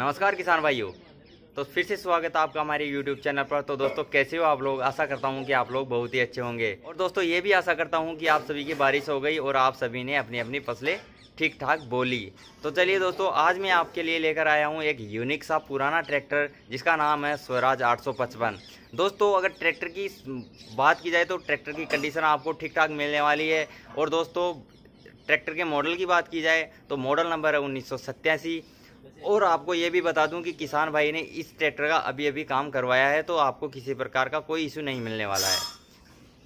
नमस्कार किसान भाइयों तो फिर से स्वागत है आपका हमारे YouTube चैनल पर तो दोस्तों कैसे हो आप लोग आशा करता हूँ कि आप लोग बहुत ही अच्छे होंगे और दोस्तों ये भी आशा करता हूँ कि आप सभी की बारिश हो गई और आप सभी ने अपनी अपनी फसलें ठीक ठाक बोली तो चलिए दोस्तों आज मैं आपके लिए लेकर आया हूँ एक यूनिक सा पुराना ट्रैक्टर जिसका नाम है स्वराज आठ दोस्तों अगर ट्रैक्टर की बात की जाए तो ट्रैक्टर की कंडीशन आपको ठीक ठाक मिलने वाली है और दोस्तों ट्रैक्टर के मॉडल की बात की जाए तो मॉडल नंबर है उन्नीस और आपको ये भी बता दूं कि किसान भाई ने इस ट्रैक्टर का अभी अभी काम करवाया है तो आपको किसी प्रकार का कोई इशू नहीं मिलने वाला है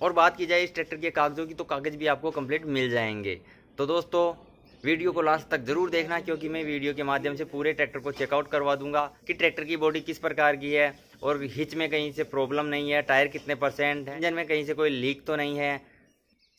और बात की जाए इस ट्रैक्टर के कागज़ों की तो कागज़ भी आपको कंप्लीट मिल जाएंगे तो दोस्तों वीडियो को लास्ट तक ज़रूर देखना क्योंकि मैं वीडियो के माध्यम से पूरे ट्रैक्टर को चेकआउट करवा दूंगा कि ट्रैक्टर की बॉडी किस प्रकार की है और हिच में कहीं से प्रॉब्लम नहीं है टायर कितने परसेंट है इंजन में कहीं से कोई लीक तो नहीं है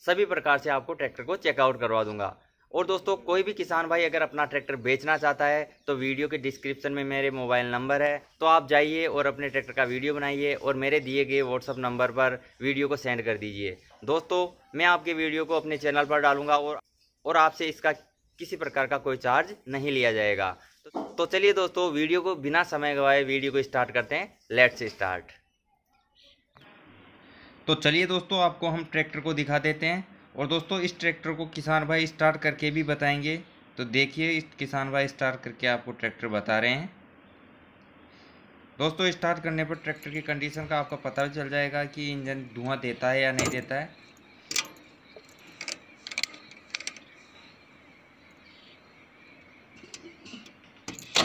सभी प्रकार से आपको ट्रैक्टर को चेकआउट करवा दूंगा और दोस्तों कोई भी किसान भाई अगर अपना ट्रैक्टर बेचना चाहता है तो वीडियो के डिस्क्रिप्शन में मेरे मोबाइल नंबर है तो आप जाइए और अपने ट्रैक्टर का वीडियो बनाइए और मेरे दिए गए व्हाट्सअप नंबर पर वीडियो को सेंड कर दीजिए दोस्तों मैं आपके वीडियो को अपने चैनल पर डालूंगा और और आपसे इसका किसी प्रकार का कोई चार्ज नहीं लिया जाएगा तो चलिए दोस्तों वीडियो को बिना समय गवाए वीडियो को स्टार्ट करते हैं लेट्स स्टार्ट तो चलिए दोस्तों आपको हम ट्रैक्टर को दिखा देते हैं और दोस्तों इस ट्रैक्टर को किसान भाई स्टार्ट करके भी बताएंगे तो देखिए इस किसान भाई स्टार्ट करके आपको ट्रैक्टर बता रहे हैं दोस्तों स्टार्ट करने पर ट्रैक्टर की कंडीशन का आपका पता भी चल जाएगा कि इंजन धुआं देता है या नहीं देता है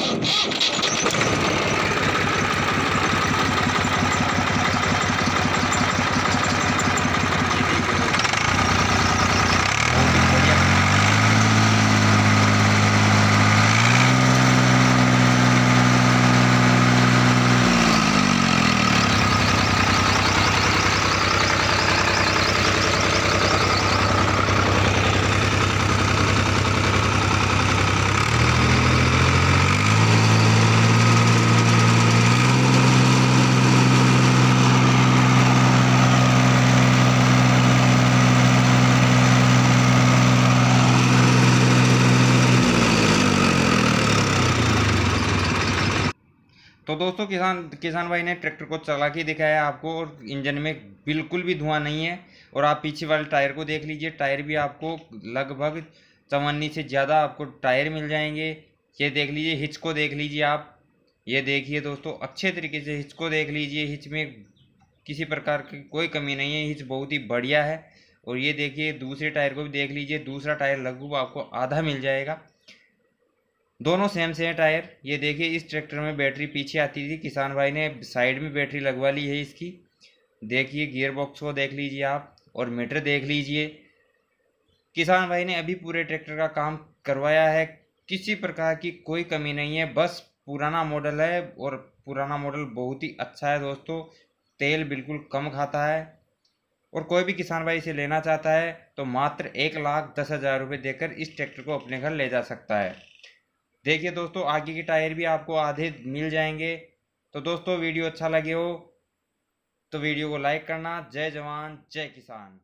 Thank you. तो दोस्तों किसान किसान भाई ने ट्रैक्टर को चला के दिखाया आपको और इंजन में बिल्कुल भी धुआं नहीं है और आप पीछे वाले टायर को देख लीजिए टायर भी आपको लगभग चवन्नी से ज़्यादा आपको टायर मिल जाएंगे ये देख लीजिए हिच को देख लीजिए आप ये देखिए दोस्तों अच्छे तरीके से हिच को देख लीजिए हिच में किसी प्रकार की कोई कमी नहीं है हिच बहुत ही बढ़िया है और ये देखिए दूसरे टायर को भी देख लीजिए दूसरा टायर लगभग आपको आधा मिल जाएगा दोनों सेम से हैं टायर ये देखिए इस ट्रैक्टर में बैटरी पीछे आती थी किसान भाई ने साइड में बैटरी लगवा ली है इसकी देखिए गियर बॉक्स को देख लीजिए आप और मीटर देख लीजिए किसान भाई ने अभी पूरे ट्रैक्टर का काम करवाया है किसी प्रकार की कोई कमी नहीं है बस पुराना मॉडल है और पुराना मॉडल बहुत ही अच्छा है दोस्तों तेल बिल्कुल कम खाता है और कोई भी किसान भाई इसे लेना चाहता है तो मात्र एक लाख दस हज़ार रुपये देकर इस ट्रैक्टर को अपने घर ले जा सकता है देखिए दोस्तों आगे के टायर भी आपको आधे मिल जाएंगे तो दोस्तों वीडियो अच्छा लगे हो तो वीडियो को लाइक करना जय जवान जय किसान